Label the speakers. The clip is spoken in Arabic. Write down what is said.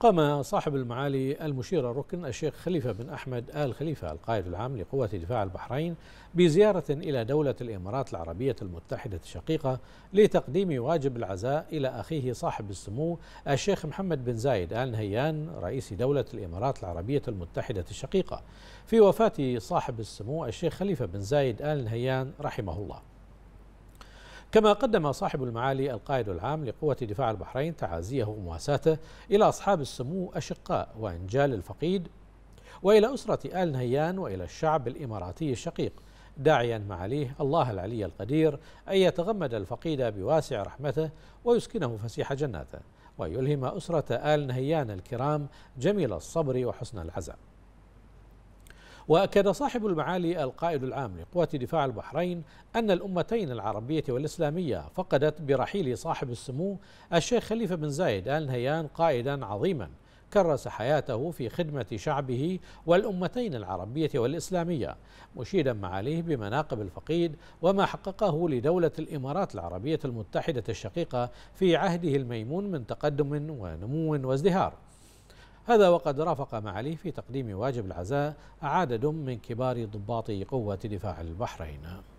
Speaker 1: قام صاحب المعالي المشير الركن الشيخ خليفة بن أحمد آل خليفة القائد العام لقوات دفاع البحرين بزيارة إلى دولة الإمارات العربية المتحدة الشقيقة لتقديم واجب العزاء إلى أخيه صاحب السمو الشيخ محمد بن زايد آل نهيان رئيس دولة الإمارات العربية المتحدة الشقيقة في وفاة صاحب السمو الشيخ خليفة بن زايد آل نهيان رحمه الله كما قدم صاحب المعالي القائد العام لقوة دفاع البحرين تعازيه ومواساته إلى أصحاب السمو أشقاء وإنجال الفقيد وإلى أسرة آل نهيان وإلى الشعب الإماراتي الشقيق داعيا معاليه الله العلي القدير أن يتغمد الفقيد بواسع رحمته ويسكنه فسيح جناته ويلهم أسرة آل نهيان الكرام جميل الصبر وحسن العزاء وأكد صاحب المعالي القائد العام لقوات دفاع البحرين أن الأمتين العربية والإسلامية فقدت برحيل صاحب السمو الشيخ خليفة بن زايد آل نهيان قائدا عظيما كرس حياته في خدمة شعبه والأمتين العربية والإسلامية مشيدا معاليه بمناقب الفقيد وما حققه لدولة الإمارات العربية المتحدة الشقيقة في عهده الميمون من تقدم ونمو وازدهار هذا وقد رافق معاليه في تقديم واجب العزاء عدد من كبار ضباط قوة دفاع البحرين